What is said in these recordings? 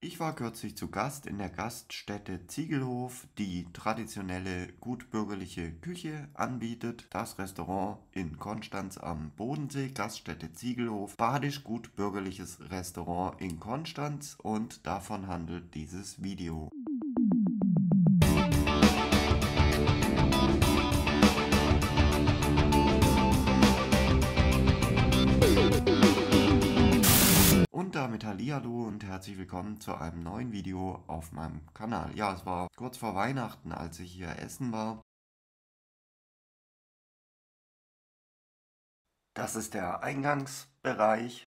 Ich war kürzlich zu Gast in der Gaststätte Ziegelhof, die traditionelle gutbürgerliche Küche anbietet. Das Restaurant in Konstanz am Bodensee, Gaststätte Ziegelhof, badisch gutbürgerliches Restaurant in Konstanz und davon handelt dieses Video. damit Hallihallo und herzlich willkommen zu einem neuen Video auf meinem Kanal. Ja, es war kurz vor Weihnachten, als ich hier essen war. Das ist der Eingangsbereich.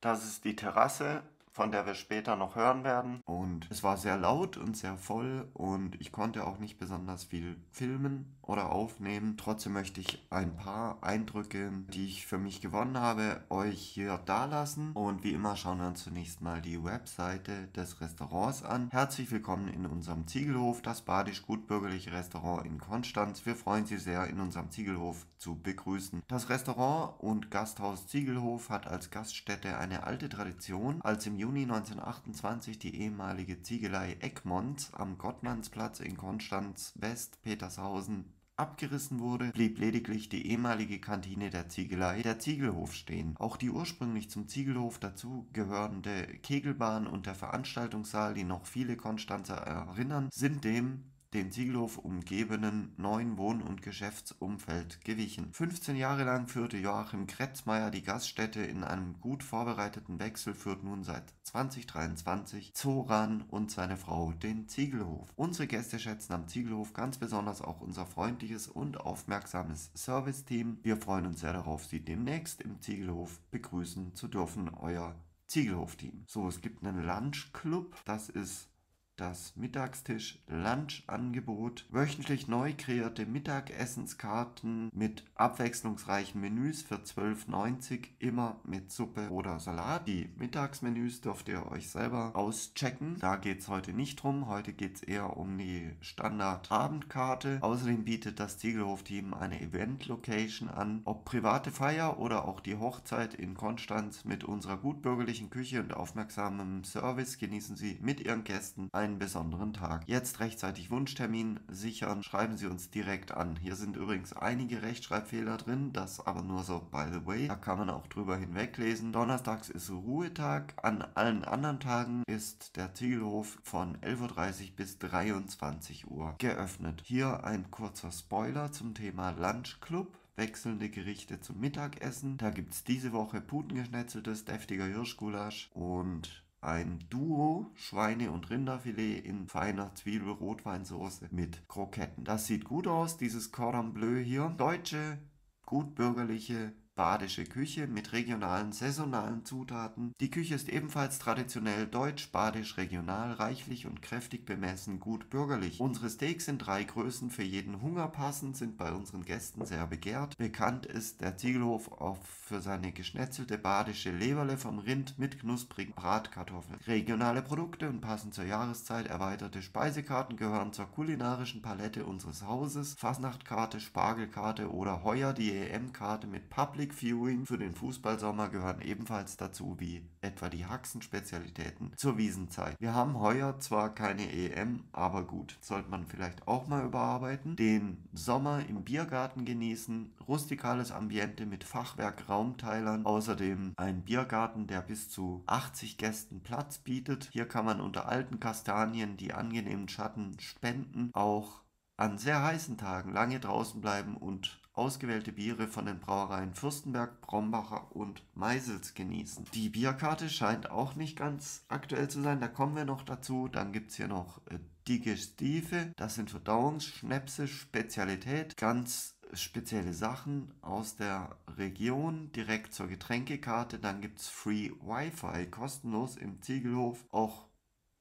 Das ist die Terrasse von der wir später noch hören werden. Und es war sehr laut und sehr voll und ich konnte auch nicht besonders viel filmen oder aufnehmen. Trotzdem möchte ich ein paar Eindrücke, die ich für mich gewonnen habe, euch hier dalassen. Und wie immer schauen wir uns zunächst mal die Webseite des Restaurants an. Herzlich willkommen in unserem Ziegelhof, das badisch-gutbürgerliche Restaurant in Konstanz. Wir freuen Sie sehr, in unserem Ziegelhof zu begrüßen. Das Restaurant und Gasthaus Ziegelhof hat als Gaststätte eine alte Tradition. Als im Juni 1928 die ehemalige Ziegelei Egmont am Gottmannsplatz in Konstanz-West-Petershausen abgerissen wurde, blieb lediglich die ehemalige Kantine der Ziegelei, der Ziegelhof, stehen. Auch die ursprünglich zum Ziegelhof dazugehörende Kegelbahn und der Veranstaltungssaal, die noch viele Konstanzer erinnern, sind dem den Siegelhof umgebenen neuen Wohn- und Geschäftsumfeld gewichen. 15 Jahre lang führte Joachim Kretzmeier die Gaststätte in einem gut vorbereiteten Wechsel führt nun seit 2023 Zoran und seine Frau den Ziegelhof. Unsere Gäste schätzen am Ziegelhof ganz besonders auch unser freundliches und aufmerksames Serviceteam. Wir freuen uns sehr darauf, Sie demnächst im Ziegelhof begrüßen zu dürfen, euer Ziegelhof-Team. So, es gibt einen Lunch Club, das ist das Mittagstisch-Lunch-Angebot, wöchentlich neu kreierte Mittagessenskarten mit abwechslungsreichen Menüs für 12,90, immer mit Suppe oder Salat. Die Mittagsmenüs dürft ihr euch selber auschecken. Da geht es heute nicht drum. Heute geht es eher um die Standard-Abendkarte. Außerdem bietet das Ziegelhof-Team eine Event-Location an. Ob private Feier oder auch die Hochzeit in Konstanz mit unserer gutbürgerlichen Küche und aufmerksamem Service genießen Sie mit Ihren Gästen ein einen besonderen Tag. Jetzt rechtzeitig Wunschtermin sichern, schreiben Sie uns direkt an. Hier sind übrigens einige Rechtschreibfehler drin, das aber nur so by the way. Da kann man auch drüber hinweglesen. Donnerstags ist Ruhetag, an allen anderen Tagen ist der Ziegelhof von 11.30 Uhr bis 23 Uhr geöffnet. Hier ein kurzer Spoiler zum Thema Lunch Club wechselnde Gerichte zum Mittagessen. Da gibt es diese Woche Putengeschnetzeltes, deftiger Hirschgulasch und ein Duo Schweine- und Rinderfilet in feiner Zwiebel-Rotweinsauce mit Kroketten. Das sieht gut aus, dieses Cordon Bleu hier. Deutsche, gutbürgerliche badische Küche mit regionalen saisonalen Zutaten. Die Küche ist ebenfalls traditionell deutsch, badisch, regional, reichlich und kräftig bemessen, gut bürgerlich. Unsere Steaks in drei Größen für jeden Hunger passend sind bei unseren Gästen sehr begehrt. Bekannt ist der Ziegelhof auch für seine geschnetzelte badische Leberle vom Rind mit knusprigen Bratkartoffeln. Regionale Produkte und passend zur Jahreszeit erweiterte Speisekarten gehören zur kulinarischen Palette unseres Hauses. Fasnachtkarte, Spargelkarte oder Heuer die EM-Karte mit Public Public Viewing für den Fußballsommer gehören ebenfalls dazu wie etwa die Haxenspezialitäten zur Wiesenzeit. Wir haben heuer zwar keine EM, aber gut, sollte man vielleicht auch mal überarbeiten. Den Sommer im Biergarten genießen, rustikales Ambiente mit Fachwerkraumteilern, außerdem ein Biergarten, der bis zu 80 Gästen Platz bietet. Hier kann man unter alten Kastanien die angenehmen Schatten spenden, auch an sehr heißen Tagen lange draußen bleiben und ausgewählte Biere von den Brauereien Fürstenberg, Brombacher und Meisels genießen. Die Bierkarte scheint auch nicht ganz aktuell zu sein, da kommen wir noch dazu. Dann gibt es hier noch äh, Digestive, das sind Verdauungsschnäpse, Spezialität, ganz spezielle Sachen aus der Region direkt zur Getränkekarte. Dann gibt es Free Wi-Fi kostenlos im Ziegelhof. Auch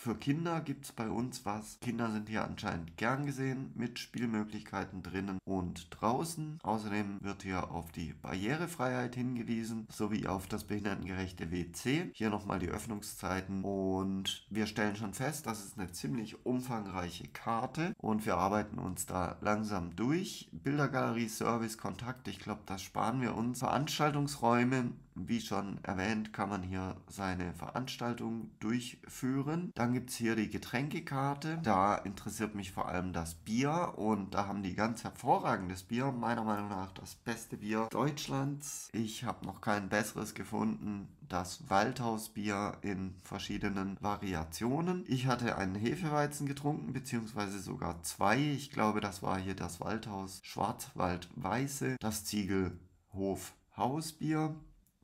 für Kinder gibt es bei uns was. Kinder sind hier anscheinend gern gesehen mit Spielmöglichkeiten drinnen und draußen. Außerdem wird hier auf die Barrierefreiheit hingewiesen sowie auf das behindertengerechte WC. Hier nochmal die Öffnungszeiten und wir stellen schon fest, das ist eine ziemlich umfangreiche Karte und wir arbeiten uns da langsam durch. Bildergalerie, Service, Kontakt, ich glaube, das sparen wir uns. Veranstaltungsräume wie schon erwähnt, kann man hier seine Veranstaltung durchführen. Dann gibt es hier die Getränkekarte. Da interessiert mich vor allem das Bier und da haben die ganz hervorragendes Bier. Meiner Meinung nach das beste Bier Deutschlands. Ich habe noch kein besseres gefunden. Das Waldhausbier in verschiedenen Variationen. Ich hatte einen Hefeweizen getrunken, beziehungsweise sogar zwei. Ich glaube, das war hier das Waldhaus Schwarzwald Weiße, das Ziegelhof Hausbier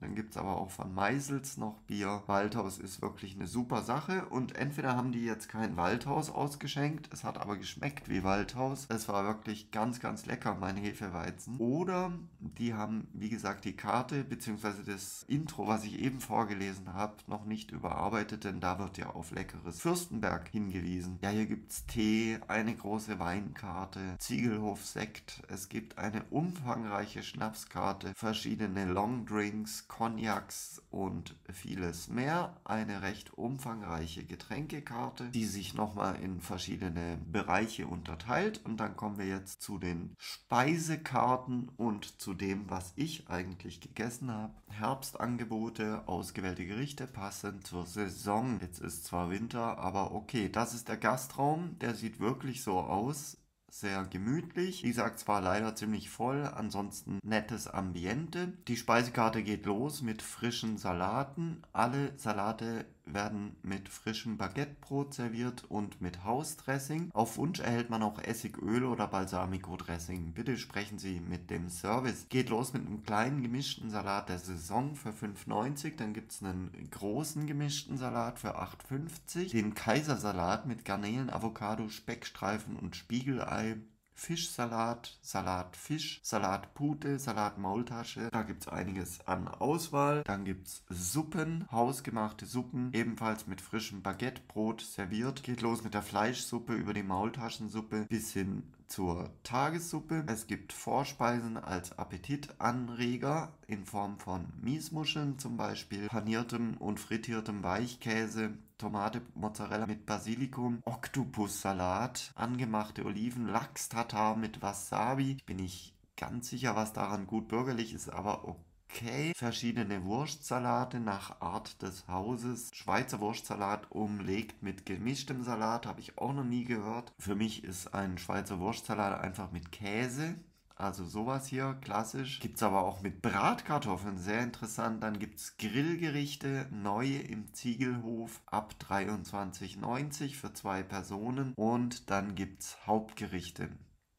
dann gibt es aber auch von Meisels noch Bier. Waldhaus ist wirklich eine super Sache. Und entweder haben die jetzt kein Waldhaus ausgeschenkt, es hat aber geschmeckt wie Waldhaus. Es war wirklich ganz, ganz lecker, mein Hefeweizen. Oder die haben, wie gesagt, die Karte bzw. das Intro, was ich eben vorgelesen habe, noch nicht überarbeitet, denn da wird ja auf leckeres Fürstenberg hingewiesen. Ja, hier gibt es Tee, eine große Weinkarte, Ziegelhof Sekt. Es gibt eine umfangreiche Schnapskarte, verschiedene Longdrinks. Whisky's, Cognacs und vieles mehr. Eine recht umfangreiche Getränkekarte, die sich nochmal in verschiedene Bereiche unterteilt. Und dann kommen wir jetzt zu den Speisekarten und zu dem, was ich eigentlich gegessen habe. Herbstangebote, ausgewählte Gerichte passend zur Saison. Jetzt ist zwar Winter, aber okay, das ist der Gastraum. Der sieht wirklich so aus sehr gemütlich. Wie gesagt, zwar leider ziemlich voll, ansonsten nettes Ambiente. Die Speisekarte geht los mit frischen Salaten. Alle Salate werden mit frischem Baguettebrot serviert und mit Hausdressing. Auf Wunsch erhält man auch Essigöl oder Balsamico-Dressing. Bitte sprechen Sie mit dem Service. Geht los mit einem kleinen gemischten Salat der Saison für 5,90. Dann gibt es einen großen gemischten Salat für 8,50. Den Kaisersalat mit Garnelen, Avocado, Speckstreifen und Spiegelei Fischsalat, Salat Fisch, Salat Pute, Salat Maultasche. Da gibt es einiges an Auswahl. Dann gibt es Suppen, hausgemachte Suppen, ebenfalls mit frischem Baguettebrot serviert. Geht los mit der Fleischsuppe über die Maultaschensuppe bis hin zur Tagessuppe. Es gibt Vorspeisen als Appetitanreger in Form von Miesmuscheln zum Beispiel, paniertem und frittiertem Weichkäse, Tomate, Mozzarella mit Basilikum, Oktopussalat, angemachte Oliven, Lachs-Tatar mit Wasabi. Ich bin nicht ganz sicher, was daran gut bürgerlich ist, aber okay Okay, verschiedene Wurstsalate nach Art des Hauses. Schweizer Wurstsalat umlegt mit gemischtem Salat, habe ich auch noch nie gehört. Für mich ist ein Schweizer Wurstsalat einfach mit Käse. Also sowas hier, klassisch. Gibt es aber auch mit Bratkartoffeln, sehr interessant. Dann gibt es Grillgerichte, neue im Ziegelhof ab 23,90 für zwei Personen. Und dann gibt es Hauptgerichte.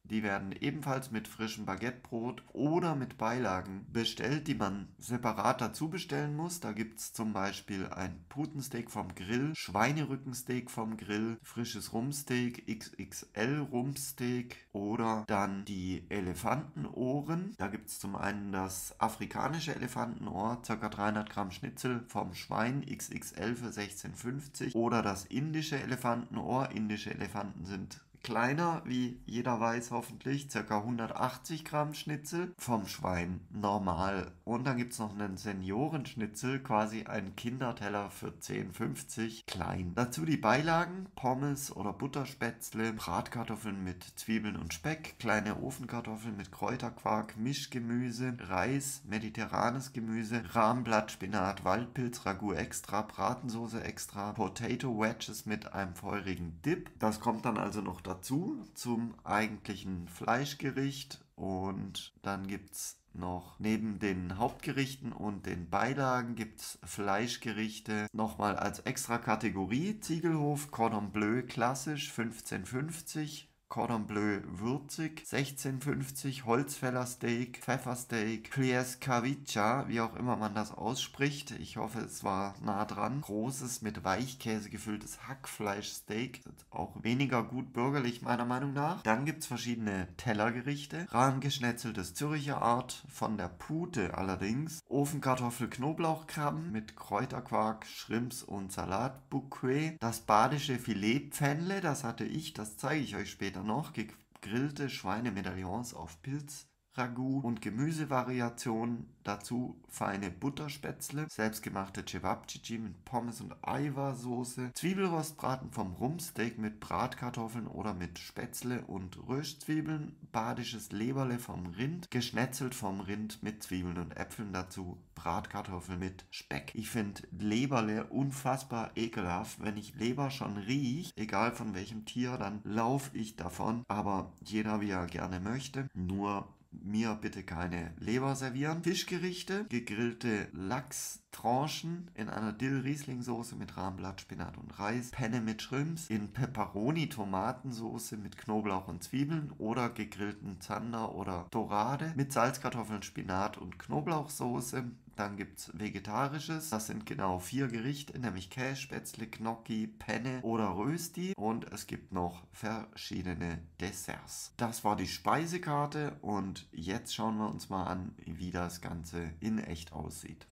Die werden ebenfalls mit frischem Baguettebrot oder mit Beilagen bestellt, die man separat dazu bestellen muss. Da gibt es zum Beispiel ein Putensteak vom Grill, Schweinerückensteak vom Grill, frisches Rumsteak, XXL Rumsteak oder dann die Elefantenohren. Da gibt es zum einen das afrikanische Elefantenohr, ca. 300 Gramm Schnitzel vom Schwein, XXL für 16,50 oder das indische Elefantenohr. Indische Elefanten sind kleiner, wie jeder weiß hoffentlich, ca. 180 Gramm Schnitzel vom Schwein normal. Und dann gibt es noch einen Seniorenschnitzel, quasi einen Kinderteller für 10,50 klein. Dazu die Beilagen, Pommes oder Butterspätzle, Bratkartoffeln mit Zwiebeln und Speck, kleine Ofenkartoffeln mit Kräuterquark, Mischgemüse, Reis, mediterranes Gemüse, Rahmblatt, Spinat, Waldpilz, Ragout extra, Bratensoße extra, Potato Wedges mit einem feurigen Dip. Das kommt dann also noch dazu dazu zum eigentlichen Fleischgericht und dann gibt es noch neben den Hauptgerichten und den Beilagen gibt es Fleischgerichte nochmal als extra Kategorie. Ziegelhof, Cordon Bleu klassisch 1550, Cordon Bleu würzig, 1650 Holzfällersteak, Pfeffersteak, Pliescavica, wie auch immer man das ausspricht. Ich hoffe, es war nah dran. Großes mit Weichkäse gefülltes Hackfleischsteak, auch weniger gut bürgerlich meiner Meinung nach. Dann gibt es verschiedene Tellergerichte, rahmgeschnetzeltes Züricher Art von der Pute allerdings, Ofenkartoffel Knoblauchkrabben mit Kräuterquark, Shrimps und Salatbouquet, das badische Filetpfännle, das hatte ich, das zeige ich euch später noch gegrillte Schweinemedaillons auf Pilz Ragout und Gemüsevariationen. Dazu feine Butterspätzle, selbstgemachte Cevapcici mit Pommes und Aiwa-Soße, Zwiebelrostbraten vom Rumpsteak mit Bratkartoffeln oder mit Spätzle und Röschzwiebeln, badisches Leberle vom Rind, geschnetzelt vom Rind mit Zwiebeln und Äpfeln dazu, Bratkartoffeln mit Speck. Ich finde Leberle unfassbar ekelhaft. Wenn ich Leber schon rieche, egal von welchem Tier, dann laufe ich davon. Aber jeder wie er gerne möchte. Nur mir bitte keine Leber servieren. Fischgerichte, gegrillte Lachstranchen in einer Dill-Riesling-Soße mit Rahmenblatt, Spinat und Reis, Penne mit Shrimps, in Pepperoni-Tomatensoße mit Knoblauch und Zwiebeln oder gegrillten Zander oder Dorade mit Salzkartoffeln, Spinat und Knoblauchsoße dann gibt es vegetarisches. Das sind genau vier Gerichte, nämlich Käse, Spätzle, Gnocchi, Penne oder Rösti. Und es gibt noch verschiedene Desserts. Das war die Speisekarte und jetzt schauen wir uns mal an, wie das Ganze in echt aussieht.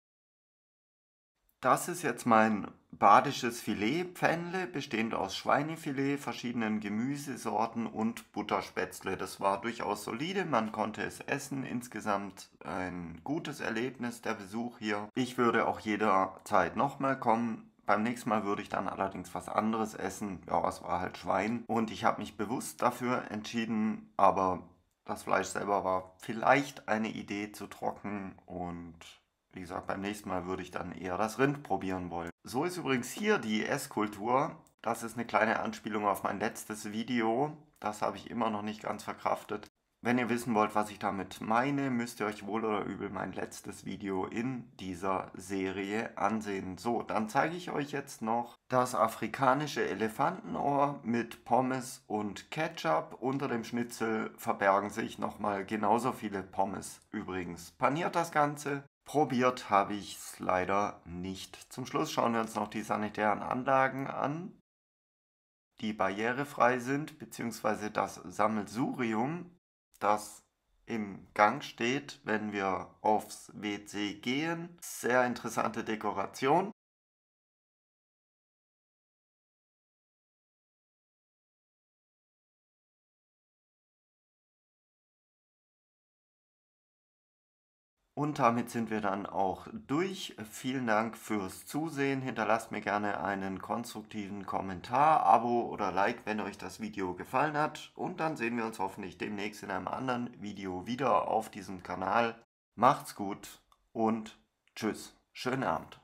Das ist jetzt mein badisches Filetpfännle, bestehend aus Schweinefilet, verschiedenen Gemüsesorten und Butterspätzle. Das war durchaus solide, man konnte es essen. Insgesamt ein gutes Erlebnis, der Besuch hier. Ich würde auch jederzeit nochmal kommen. Beim nächsten Mal würde ich dann allerdings was anderes essen. Ja, es war halt Schwein. Und ich habe mich bewusst dafür entschieden, aber das Fleisch selber war vielleicht eine Idee zu trocken und wie gesagt, beim nächsten Mal würde ich dann eher das Rind probieren wollen. So ist übrigens hier die Esskultur. Das ist eine kleine Anspielung auf mein letztes Video. Das habe ich immer noch nicht ganz verkraftet. Wenn ihr wissen wollt, was ich damit meine, müsst ihr euch wohl oder übel mein letztes Video in dieser Serie ansehen. So, dann zeige ich euch jetzt noch das afrikanische Elefantenohr mit Pommes und Ketchup. Unter dem Schnitzel verbergen sich nochmal genauso viele Pommes übrigens. Paniert das Ganze Probiert habe ich es leider nicht. Zum Schluss schauen wir uns noch die sanitären Anlagen an, die barrierefrei sind, beziehungsweise das Sammelsurium, das im Gang steht, wenn wir aufs WC gehen. Sehr interessante Dekoration. Und damit sind wir dann auch durch. Vielen Dank fürs Zusehen. Hinterlasst mir gerne einen konstruktiven Kommentar, Abo oder Like, wenn euch das Video gefallen hat. Und dann sehen wir uns hoffentlich demnächst in einem anderen Video wieder auf diesem Kanal. Macht's gut und tschüss. Schönen Abend.